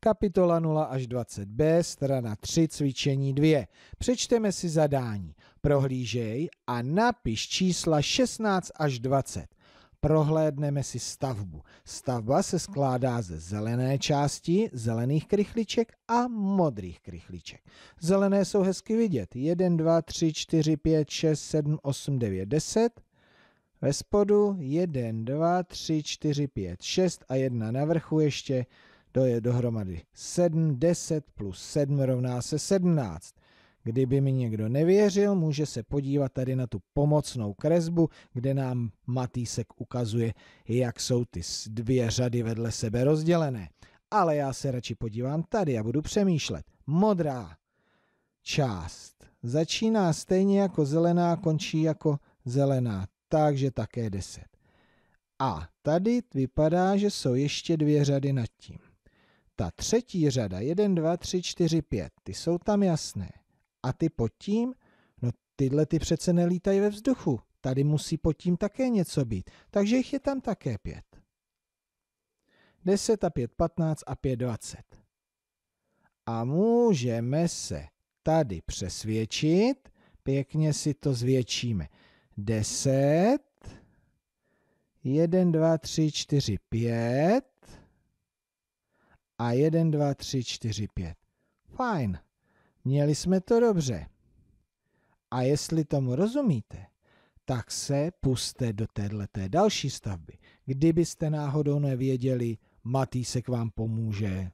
Kapitola 0 až 20b, strana 3, cvičení 2. Přečteme si zadání. Prohlížej a napiš čísla 16 až 20. Prohlédneme si stavbu. Stavba se skládá ze zelené části, zelených krychliček a modrých krychliček. Zelené jsou hezky vidět. 1, 2, 3, 4, 5, 6, 7, 8, 9, 10. Ve spodu 1, 2, 3, 4, 5, 6 a 1 na vrchu ještě to je dohromady 7, 10 plus 7 rovná se 17. Kdyby mi někdo nevěřil, může se podívat tady na tu pomocnou kresbu, kde nám Matýsek ukazuje, jak jsou ty dvě řady vedle sebe rozdělené. Ale já se radši podívám tady a budu přemýšlet. Modrá část začíná stejně jako zelená, končí jako zelená, takže také 10. A tady vypadá, že jsou ještě dvě řady nad tím ta třetí řada, 1, 2, 3, 4, 5, ty jsou tam jasné. A ty pod tím, no tyhle ty přece nelítají ve vzduchu. Tady musí pod tím také něco být. Takže jich je tam také 5. 10 a 5, 15 a 5, 20. A můžeme se tady přesvědčit, pěkně si to zvětšíme. 10, 1, 2, 3, 4, 5, a 1, 2, 3, 4, 5. Fajn, měli jsme to dobře. A jestli tomu rozumíte, tak se puste do téhleté další stavby. Kdybyste náhodou nevěděli, Matý se k vám pomůže.